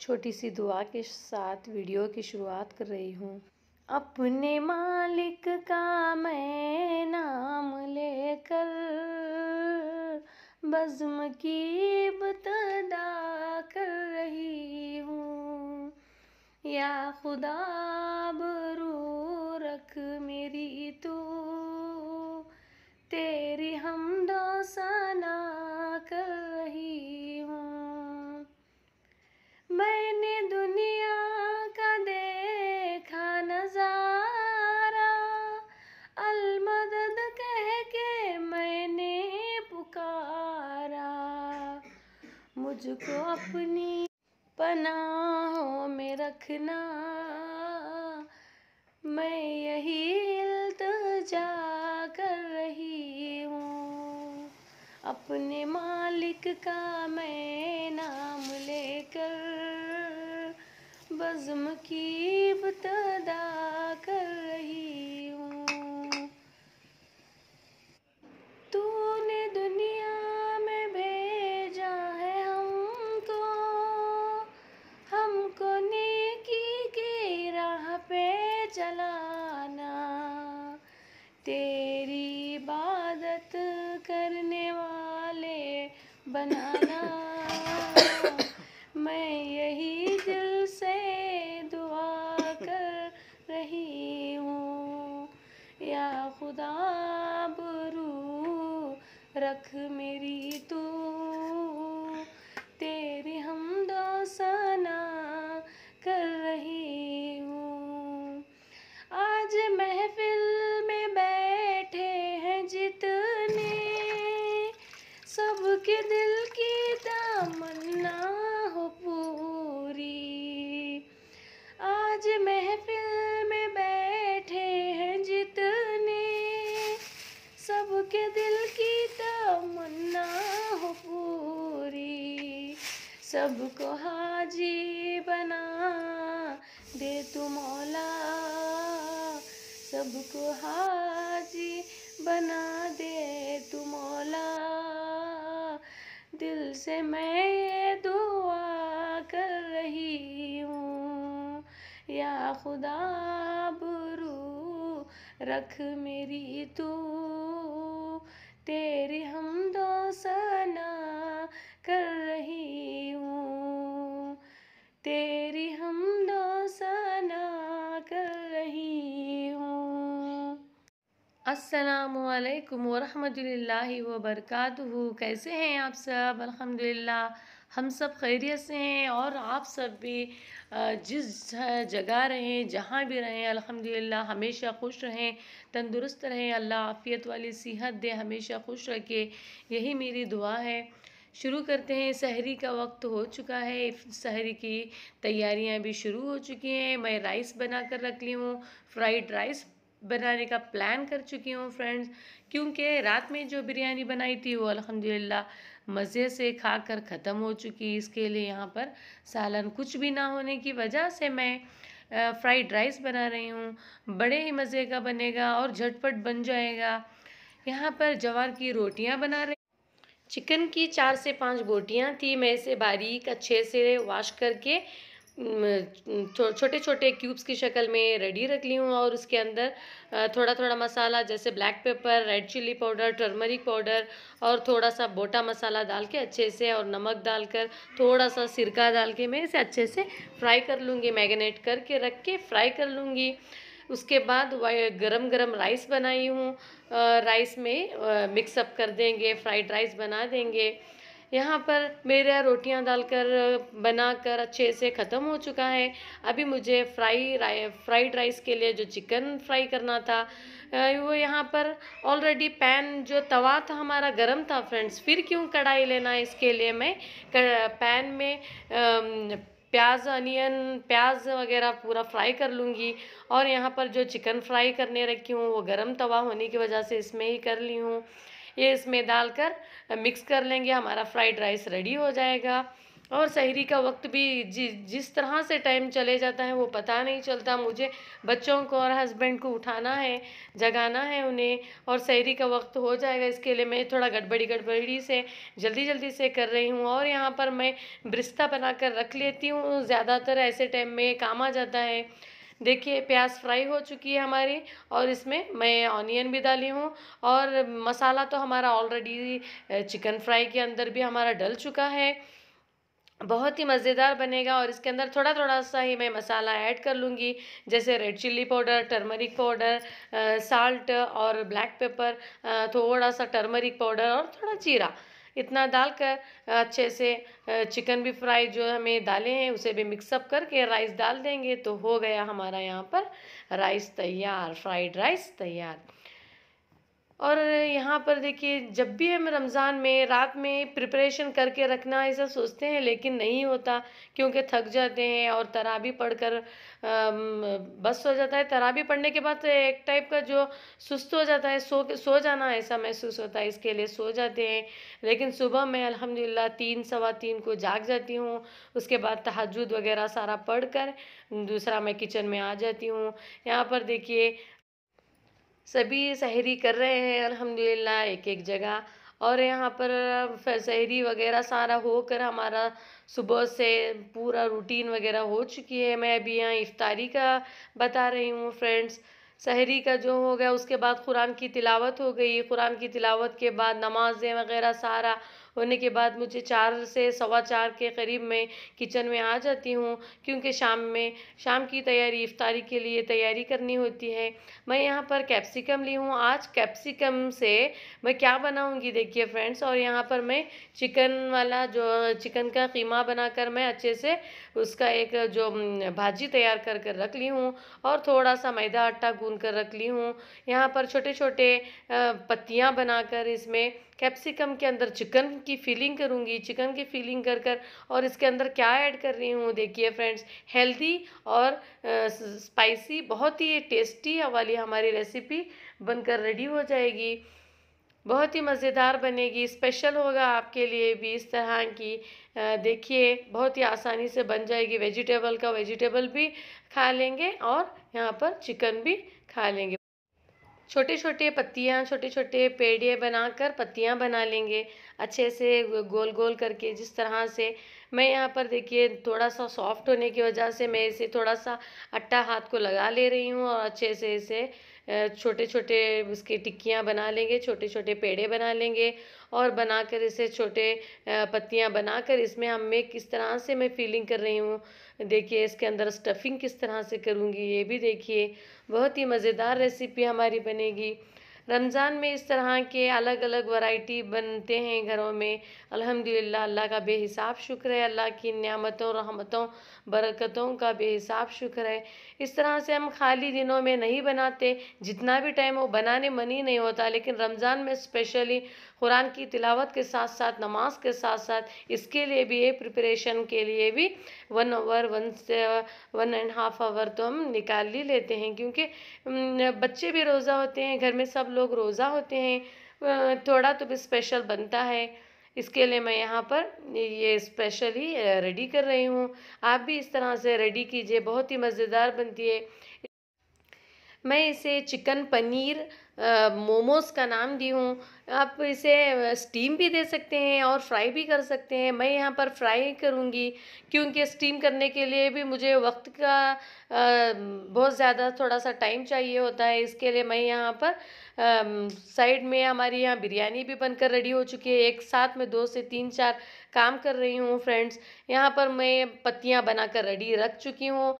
छोटी सी दुआ के साथ वीडियो की शुरुआत कर रही हूँ अपने मालिक का मैं नाम लेकर बज़म की बतदा कर रही हूँ या खुदा बरू रख मेरी तू तेरी हमदो सना मुझको अपनी पनाहों में रखना मैं यही इल्तजा कर रही हूँ अपने मालिक का मैं banana को हाजी बना दे तू मौला सब को हाजी बना दे तू मौला दिल से मैं ये दुआ कर रही हूँ या खुदा बरू रख मेरी तू तेरी हम दो सना कर असलकम वरहमदिल्ला वबरकत कैसे हैं आप सब अल्हम्दुलिल्लाह हम सब खैरियत से हैं और आप सब भी जिस जगह रहें जहाँ भी रहें अल्हम्दुलिल्लाह हमेशा खुश रहें तंदुरुस्त रहें अल्लाह आफ़ियत वाली सेहत दे हमेशा खुश रखे यही मेरी दुआ है शुरू करते हैं सहरी का वक्त हो चुका है सहरी की तैयारियां भी शुरू हो चुकी हैं मैं राइस बना कर रख ली हूँ फ्राइड राइस बनाने का प्लान कर चुकी हूँ फ्रेंड्स क्योंकि रात में जो बिरयानी बनाई थी वो अलहमदिल्ला मज़े से खा कर ख़त्म हो चुकी इसके लिए यहाँ पर सालन कुछ भी ना होने की वजह से मैं फ्राइड राइस बना रही हूँ बड़े ही मज़े का बनेगा और झटपट बन जाएगा यहाँ पर जवार की रोटियाँ बना रही चिकन की चार से पाँच बोटियाँ थी मैं इसे बारीक अच्छे से वॉश करके छोटे छोटे क्यूब्स की शक्ल में रेडी रख ली हूँ और उसके अंदर थोड़ा थोड़ा मसाला जैसे black pepper red chilli powder turmeric powder और थोड़ा सा बोटा मसाला डाल के अच्छे से और नमक डालकर थोड़ा सा सिरका डाल के मैं इसे अच्छे से फ्राई कर लूँगी मैगनेट करके रख के फ्राई कर लूँगी उसके बाद गरम गरम राइस बनाई हूँ राइस में मिक्सअप कर देंगे फ्राइड राइस बना देंगे यहाँ पर मेरा रोटियाँ डालकर बनाकर अच्छे से ख़त्म हो चुका है अभी मुझे फ्राई राइ फ्राइड राइस के लिए जो चिकन फ्राई करना था वो यहाँ पर ऑलरेडी पैन जो तवा था हमारा गर्म था फ्रेंड्स फिर क्यों कढ़ाई लेना है इसके लिए मैं पैन में आ, प्याज अनियन प्याज वगैरह पूरा फ्राई कर लूँगी और यहाँ पर जो चिकन फ्राई करने रखी हूँ वो गरम तवा होने की वजह से इसमें ही कर ली हूँ ये इसमें डालकर मिक्स कर लेंगे हमारा फ्राइड राइस रेडी हो जाएगा और शहरी का वक्त भी जि जिस तरह से टाइम चले जाता है वो पता नहीं चलता मुझे बच्चों को और हस्बैंड को उठाना है जगाना है उन्हें और शहरी का वक्त हो जाएगा इसके लिए मैं थोड़ा गड़बड़ी गड़बड़ी से जल्दी जल्दी से कर रही हूँ और यहाँ पर मैं ब्रिस्ता बनाकर रख लेती हूँ ज़्यादातर ऐसे टाइम में काम आ जाता है देखिए प्याज फ्राई हो चुकी है हमारी और इसमें मैं ऑनियन भी डाली हूँ और मसाला तो हमारा ऑलरेडी चिकन फ्राई के अंदर भी हमारा डल चुका है बहुत ही मज़ेदार बनेगा और इसके अंदर थोड़ा थोड़ा सा ही मैं मसाला ऐड कर लूँगी जैसे red chilli powder turmeric powder salt और ब्लैक पेपर थोड़ा सा टर्मरिक पाउडर और थोड़ा जीरा इतना डालकर अच्छे से चिकन भी फ्राई जो हमें डाले हैं उसे भी मिक्सअप करके राइस डाल देंगे तो हो गया हमारा यहाँ पर राइस तैयार फ्राइड राइस तैयार और यहाँ पर देखिए जब भी हम रमज़ान में रात में प्रिपरेशन करके रखना ऐसा सोचते हैं लेकिन नहीं होता क्योंकि थक जाते हैं और तराबी पढ़ कर बस हो जाता है तराबी पढ़ने के बाद तो एक टाइप का जो सुस्त हो जाता है सो सो जाना ऐसा महसूस होता है इसके लिए सो जाते हैं लेकिन सुबह मैं अलहमदिल्ला तीन सवा तीन को जाग जाती हूँ उसके बाद तहजद वगैरह सारा पढ़ कर दूसरा मैं किचन में आ जाती हूँ यहाँ पर देखिए सभी शहरी कर रहे हैं अल्हम्दुलिल्लाह एक एक जगह और यहाँ पर शहरी वगैरह सारा होकर हमारा सुबह से पूरा रूटीन वगैरह हो चुकी है मैं अभी यहाँ इफ्तारी का बता रही हूँ फ्रेंड्स शहरी का जो हो गया उसके बाद कुरान की तिलावत हो गई कुरान की तिलावत के बाद नमाजें वगैरह सारा होने के बाद मुझे चार से सवा चार के करीब मैं किचन में आ जाती हूँ क्योंकि शाम में शाम की तैयारी इफ्तारी के लिए तैयारी करनी होती है मैं यहाँ पर कैप्सिकम ली हूँ आज कैप्सिकम से मैं क्या बनाऊँगी देखिए फ्रेंड्स और यहाँ पर मैं चिकन वाला जो चिकन का कीमा बनाकर मैं अच्छे से उसका एक जो भाजी तैयार कर कर रख ली हूँ और थोड़ा सा मैदा आटा गून कर रख ली हूँ यहाँ पर छोटे छोटे पत्तियाँ बनाकर इसमें कैप्सिकम के अंदर चिकन की फीलिंग करूँगी चिकन की फीलिंग कर कर और इसके अंदर क्या ऐड कर रही हूँ देखिए फ्रेंड्स हेल्दी और स्पाइसी बहुत ही टेस्टी वाली हमारी रेसिपी बनकर रेडी हो जाएगी बहुत ही मज़ेदार बनेगी स्पेशल होगा आपके लिए भी इस तरह की देखिए बहुत ही आसानी से बन जाएगी वेजिटेबल का वेजिटेबल भी खा लेंगे और यहाँ पर चिकन भी खा लेंगे छोटे छोटे पत्तियाँ छोटे छोटे पेड़े बनाकर पत्तियाँ बना लेंगे अच्छे से गोल गोल करके जिस तरह से मैं यहाँ पर देखिए थोड़ा सा सॉफ्ट होने की वजह से मैं इसे थोड़ा सा अट्टा हाथ को लगा ले रही हूँ और अच्छे से इसे छोटे छोटे उसकी टिक्कियाँ बना लेंगे छोटे छोटे पेड़े बना लेंगे और बनाकर इसे छोटे पत्तियाँ बनाकर इसमें हम मैं किस तरह से मैं फीलिंग कर रही हूँ देखिए इसके अंदर स्टफिंग किस तरह से करूँगी ये भी देखिए बहुत ही मज़ेदार रेसिपी हमारी बनेगी रमज़ान में इस तरह के अलग अलग वैरायटी बनते हैं घरों में अल्हम्दुलिल्लाह अल्लाह का बेहिसाब शुक्र है अल्लाह की नियामतों रहमतों बरकतों का बेहिसाब शुक्र है इस तरह से हम खाली दिनों में नहीं बनाते जितना भी टाइम हो बनाने मन ही नहीं होता लेकिन रमज़ान में स्पेशली कुरान की तिलावत के साथ साथ नमाज के साथ साथ इसके लिए भी ये प्रिपरेशन के लिए भी वन आवर वन से वन एंड हाफ आवर तो हम निकाल ही लेते हैं क्योंकि बच्चे भी रोज़ा होते हैं घर में सब लोग रोज़ा होते हैं थोड़ा तो भी स्पेशल बनता है इसके लिए मैं यहाँ पर ये स्पेशली रेडी कर रही हूँ आप भी इस तरह से रेडी कीजिए बहुत ही मज़ेदार बनती है मैं इसे चिकन पनीर मोमोज़ का नाम दी हूँ आप इसे स्टीम भी दे सकते हैं और फ्राई भी कर सकते हैं मैं यहाँ पर फ्राई करूँगी क्योंकि स्टीम करने के लिए भी मुझे वक्त का बहुत ज़्यादा थोड़ा सा टाइम चाहिए होता है इसके लिए मैं यहाँ पर साइड में हमारी यहाँ बिरयानी भी बनकर रेडी हो चुकी है एक साथ में दो से तीन चार काम कर रही हूँ फ्रेंड्स यहाँ पर मैं पत्तियाँ बनाकर रेडी रख चुकी हूँ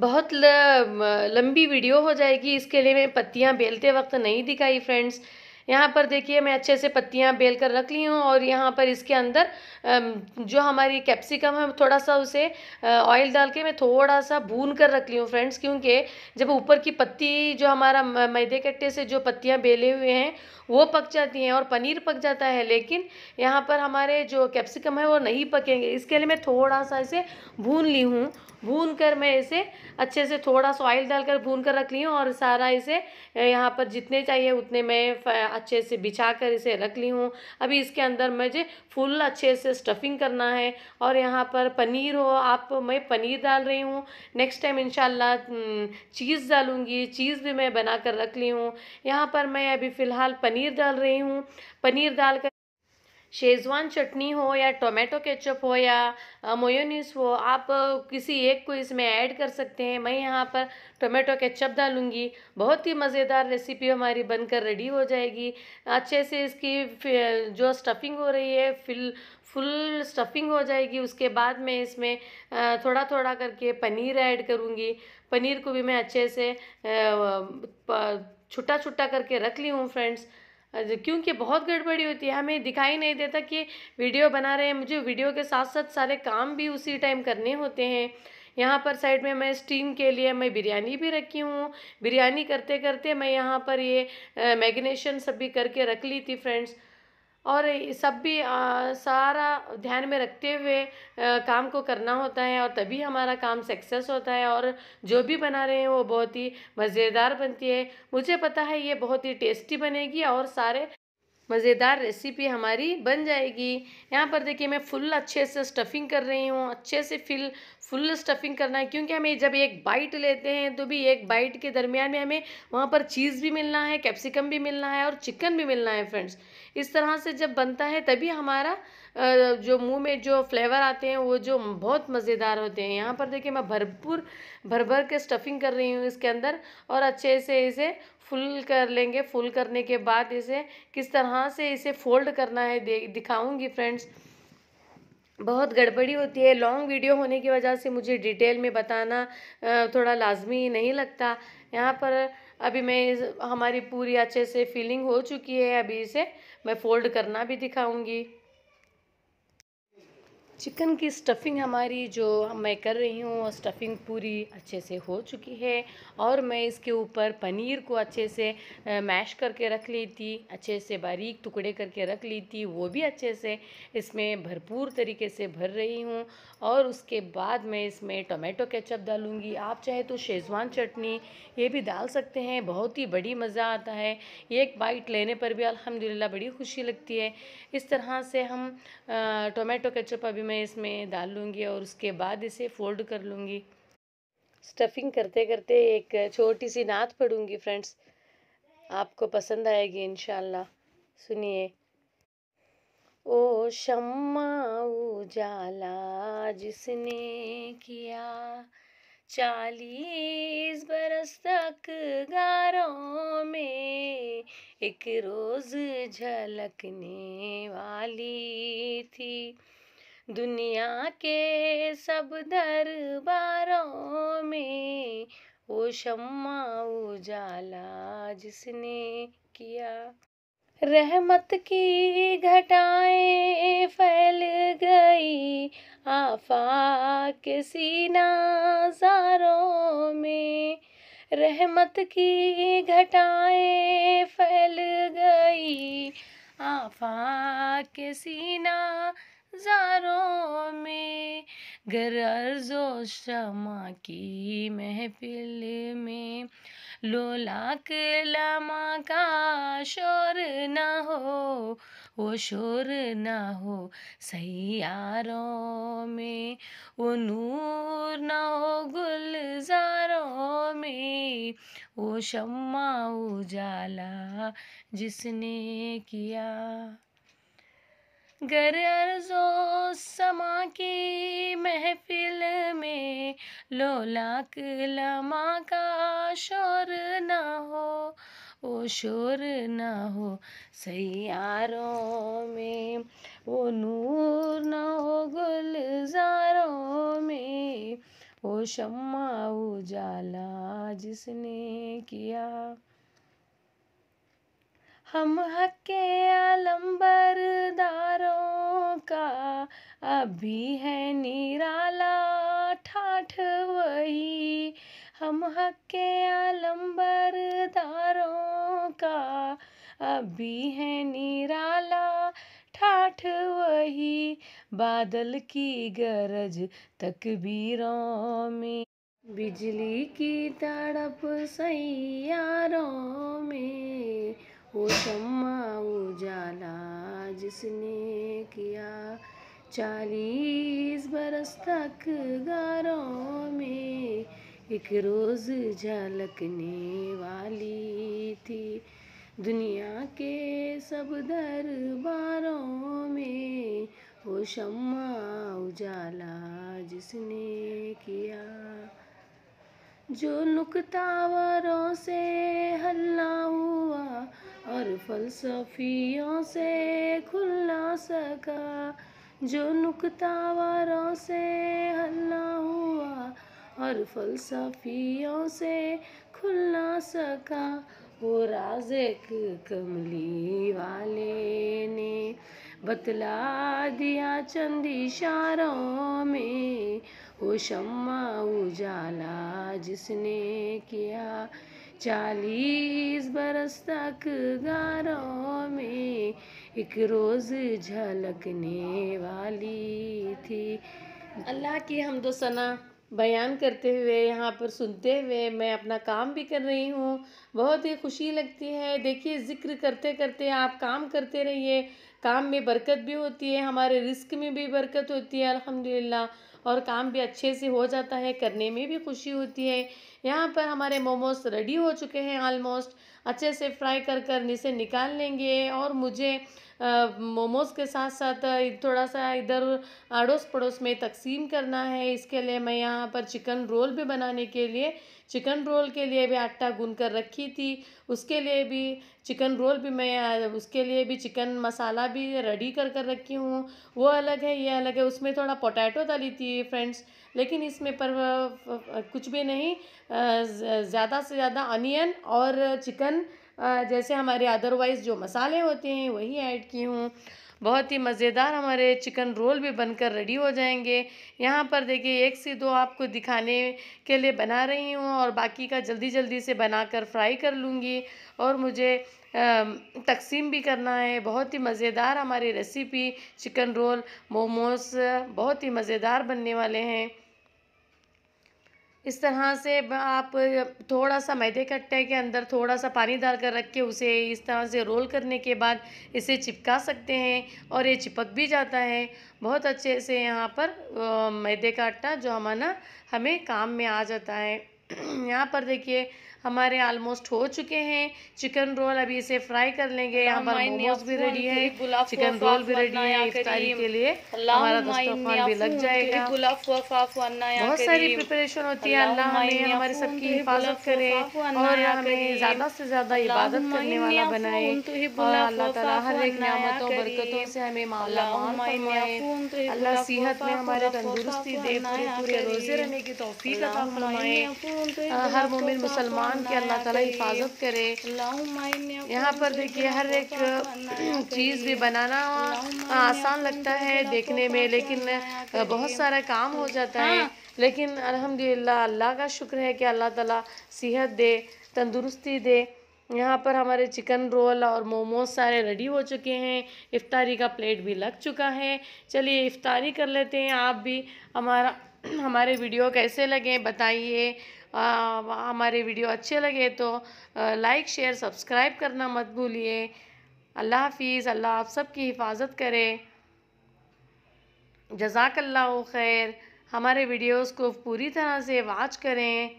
बहुत लंबी वीडियो हो जाएगी इसके लिए मैं पत्तियाँ बेलते वक्त नहीं दिखाई फ्रेंड्स यहाँ पर देखिए मैं अच्छे से पत्तियाँ बेल कर रख ली हूँ और यहाँ पर इसके अंदर जो हमारी कैप्सिकम है थोड़ा सा उसे ऑयल डाल के मैं थोड़ा सा भून कर रख ली हूँ फ्रेंड्स क्योंकि जब ऊपर की पत्ती जो हमारा मैदे कट्टे से जो पत्तियाँ बेले हुए हैं वो पक जाती हैं और पनीर पक जाता है लेकिन यहाँ पर हमारे जो कैप्सिकम है वो नहीं पकेंगे इसके लिए मैं थोड़ा सा इसे भून ली हूँ भून कर मैं इसे अच्छे से थोड़ा सा ऑयल डालकर भून कर रख ली हूँ और सारा इसे यहाँ पर जितने चाहिए उतने मैं अच्छे से बिछा कर इसे रख ली हूँ अभी इसके अंदर मुझे फुल अच्छे से स्टफिंग करना है और यहाँ पर पनीर हो आप मैं पनीर डाल रही हूँ नेक्स्ट टाइम इंशाल्लाह चीज़ डालूँगी चीज़ भी मैं बना कर रख ली हूँ यहाँ पर मैं अभी फ़िलहाल पनीर पनीर डाल रही हूँ पनीर डालकर शेजवान चटनी हो या टोमेटो केचप हो या मोयोनीस हो आप किसी एक को इसमें ऐड कर सकते हैं मैं यहाँ पर टोमेटो केचप डालूँगी बहुत ही मज़ेदार रेसिपी हमारी बनकर रेडी हो जाएगी अच्छे से इसकी जो स्टफिंग हो रही है फिल फुल स्टफिंग हो जाएगी उसके बाद मैं इसमें थोड़ा थोड़ा करके पनीर ऐड करूँगी पनीर को भी मैं अच्छे से छुट्टा छुट्टा करके रख ली हूँ फ्रेंड्स क्योंकि बहुत गड़बड़ी होती है हमें दिखाई नहीं देता कि वीडियो बना रहे हैं मुझे वीडियो के साथ साथ सारे काम भी उसी टाइम करने होते हैं यहाँ पर साइड में मैं स्टीम के लिए मैं बिरयानी भी रखी हूँ बिरयानी करते करते मैं यहाँ पर ये मैगनेशन सब भी करके रख ली थी फ्रेंड्स और सब भी सारा ध्यान में रखते हुए काम को करना होता है और तभी हमारा काम सक्सेस होता है और जो भी बना रहे हैं वो बहुत ही मज़ेदार बनती है मुझे पता है ये बहुत ही टेस्टी बनेगी और सारे मज़ेदार रेसिपी हमारी बन जाएगी यहाँ पर देखिए मैं फुल अच्छे से स्टफिंग कर रही हूँ अच्छे से फिल फुल स्टफिंग करना है क्योंकि हमें जब एक बाइट लेते हैं तो भी एक बाइट के दरमियान में हमें वहाँ पर चीज़ भी मिलना है कैप्सिकम भी मिलना है और चिकन भी मिलना है फ्रेंड्स इस तरह से जब बनता है तभी हमारा जो मुंह में जो फ्लेवर आते हैं वो जो बहुत मज़ेदार होते हैं यहाँ पर देखिए मैं भरपूर भर भर के स्टफिंग कर रही हूँ इसके अंदर और अच्छे से इसे फुल कर लेंगे फुल करने के बाद इसे किस तरह से इसे फोल्ड करना है दिखाऊँगी फ्रेंड्स बहुत गड़बड़ी होती है लॉन्ग वीडियो होने की वजह से मुझे डिटेल में बताना थोड़ा लाजमी नहीं लगता यहाँ पर अभी मैं हमारी पूरी अच्छे से फिलिंग हो चुकी है अभी इसे मैं फोल्ड करना भी दिखाऊंगी चिकन की स्टफ़िंग हमारी जो मैं कर रही हूँ स्टफ़िंग पूरी अच्छे से हो चुकी है और मैं इसके ऊपर पनीर को अच्छे से मैश करके रख ली थी अच्छे से बारीक टुकड़े करके रख ली थी वो भी अच्छे से इसमें भरपूर तरीके से भर रही हूँ और उसके बाद मैं इसमें टोमेटो केचप डालूँगी आप चाहे तो शेज़वान चटनी ये भी डाल सकते हैं बहुत ही बड़ी मज़ा आता है एक बाइट लेने पर भी अलहमदिल्ला बड़ी खुशी लगती है इस तरह से हम टोमेटो केचप अभी मैं इसमें डाल लूँगी और उसके बाद इसे फोल्ड कर लूँगी स्टफिंग करते करते एक छोटी सी नात पढ़ूँगी फ्रेंड्स आपको पसंद आएगी इन सुनिए ओ शम्मा उजाला जिसने किया चालीस बरस तक गारों में एक रोज़ झलकने वाली थी दुनिया के सब दरबारों में वो शम्मा उजाला जिसने किया रहमत की घटाएं फैल गई आफा के सीना जारों में रहमत की घटाएं फैल गई आफा के सीना जारों में गर अर्जो शमा की महफिल में लोला लामा का शोर ना हो वो शोर ना हो सैारों में वो नूर ना हो गुलजारों में वो शम्मा उजाला जिसने किया गर अर्जो समा की महफिल में लोलाक लमा का शोर ना हो वो शोर ना हो सैारों में वो नूर ना हो गुलजारों में वो शम्मा उजाला जिसने किया हम हके आलम्बरदारों का अभी है निराला ठाठ वही हम हके आलम्बरदारों का अभी है निराला ठाठ वही बादल की गरज तकबीरों में बिजली की तड़प सैयारों में वो शम्मा उजाला जिसने किया चालीस बरस तक गारों में एक रोज़ झलकने वाली थी दुनिया के सब दरबारों में वो शम्मा उजाला जिसने किया जो नुकतावरों से हल्ला हुआ और फलसफियों से खुलना सका जो नुकतावरों से हल्ला हुआ और फलसफियों से खुलना सका वो राज कमली वाले ने बतला दिया चंद इशारों में वो शम्मा उजाला जिसने किया चालीस बरस तक गारों में एक रोज़ झलकने वाली थी अल्लाह की हम सना बयान करते हुए यहाँ पर सुनते हुए मैं अपना काम भी कर रही हूँ बहुत ही खुशी लगती है देखिए ज़िक्र करते करते आप काम करते रहिए काम में बरकत भी होती है हमारे रिस्क में भी बरकत होती है अल्हम्दुलिल्लाह और काम भी अच्छे से हो जाता है करने में भी खुशी होती है यहाँ पर हमारे मोमोज रेडी हो चुके हैं ऑलमोस्ट अच्छे से फ्राई कर कर निसे निकाल लेंगे और मुझे मोमोज़ के साथ साथ थोड़ा सा इधर अड़ोस पड़ोस में तकसीम करना है इसके लिए मैं यहाँ पर चिकन रोल भी बनाने के लिए चिकन रोल के लिए भी आटा गून कर रखी थी उसके लिए भी चिकन रोल भी मैं उसके लिए भी चिकन मसाला भी रेडी कर कर रखी हूँ वो अलग है ये अलग है उसमें थोड़ा पोटैटो डाली थी फ्रेंड्स लेकिन इसमें पर कुछ भी नहीं ज़्यादा से ज़्यादा अनियन और चिकन जैसे हमारे अदरवाइज़ जो मसाले होते हैं वही ऐड की हूँ बहुत ही मज़ेदार हमारे चिकन रोल भी बनकर रेडी हो जाएंगे यहाँ पर देखिए एक से दो आपको दिखाने के लिए बना रही हूँ और बाकी का जल्दी जल्दी से बनाकर फ्राई कर लूँगी और मुझे तकसीम भी करना है बहुत ही मज़ेदार हमारी रेसिपी चिकन रोल मोमोस बहुत ही मज़ेदार बनने वाले हैं इस तरह से आप थोड़ा सा मैदे कट्टे के अंदर थोड़ा सा पानी डाल कर रख के उसे इस तरह से रोल करने के बाद इसे चिपका सकते हैं और ये चिपक भी जाता है बहुत अच्छे से यहाँ पर मैदे का आटा जो हमारा हमें काम में आ जाता है यहाँ पर देखिए हमारे ऑलमोस्ट हो चुके हैं चिकन रोल अभी इसे फ्राई कर लेंगे यहाँ पर मोमोज भी रेडी है चिकन रोल भी रेडी है इफ्तारी के लिए हमारा दस्तरखान भी लग जाएगा बहुत सारी प्रिपरेशन होती है अल्लाह हमें हमारे सबकी हिफाजत करे और हमें ज़्यादा से ज़्यादा इबादत करने वाला बनाए तो और अल्लाह ताला हर एक नियामतों बरकतों से हमें मामला फरमाए तो अल्लाह सेहत में हमारे तंदुरुस्ती दे पूरे रोज़े रहने की तोफ़ी का फरमाए तो हाँ, हर मोमिन मुसलमान कुरान के अल्लाह ताला हिफाजत करे यहाँ पर देखिए हर एक चीज़ भी बनाना हाँ, आसान लगता है देखने में लेकिन बहुत सारा काम हो जाता है हाँ। लेकिन अल्हम्दुलिल्लाह अल्लाह का शुक्र है कि अल्लाह ताला सेहत दे तंदुरुस्ती दे यहाँ पर हमारे चिकन रोल और मोमोज सारे रेडी हो चुके हैं इफ्तारी का प्लेट भी लग चुका है चलिए इफ्तारी कर लेते हैं आप भी हमारा हमारे वीडियो कैसे लगे बताइए हमारे वीडियो अच्छे लगे तो लाइक शेयर सब्सक्राइब करना मत भूलिए अल्लाह हाफिज़ अल्लाह आप सब की हिफाजत करे जजाकल्ला खैर हमारे वीडियोस को पूरी तरह से वाच करें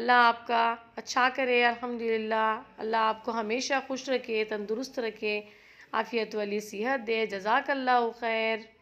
अल्लाह आपका अच्छा करे अल्हम्दुलिल्लाह अल्लाह आपको हमेशा खुश रखे तंदुरुस्त रखे आफ़ियत वाली सेहत दे जजाकल्ला खैर